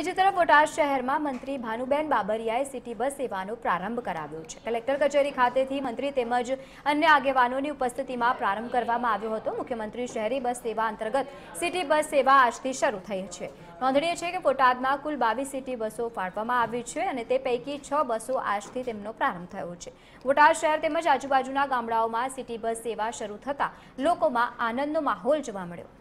બીજી તરફ બોટાદ શહેરમાં મંત્રી ભાનુબેન બાબરિયાએ સિટી બસ સેવાનો પ્રારંભ કરાવ્યો છે કલેક્ટર કચેરી ખાતેથી મંત્રી તેમજ અન્ય આગેવાનોની ઉપસ્થિતિમાં પ્રારંભ કરવામાં આવ્યો હતો મુખ્યમંત્રી શહેરી બસ સેવા અંતર્ગત સિટી બસ સેવા આજથી શરૂ થઈ છે નોંધનીય છે કે બોટાદમાં કુલ બાવીસ સિટી બસો ફાળવામાં આવી છે અને તે પૈકી છ બસો આજથી તેમનો પ્રારંભ થયો છે બોટાદ શહેર તેમજ આજુબાજુના ગામડાઓમાં સિટી બસ સેવા શરૂ થતાં લોકોમાં આનંદનો માહોલ જોવા મળ્યો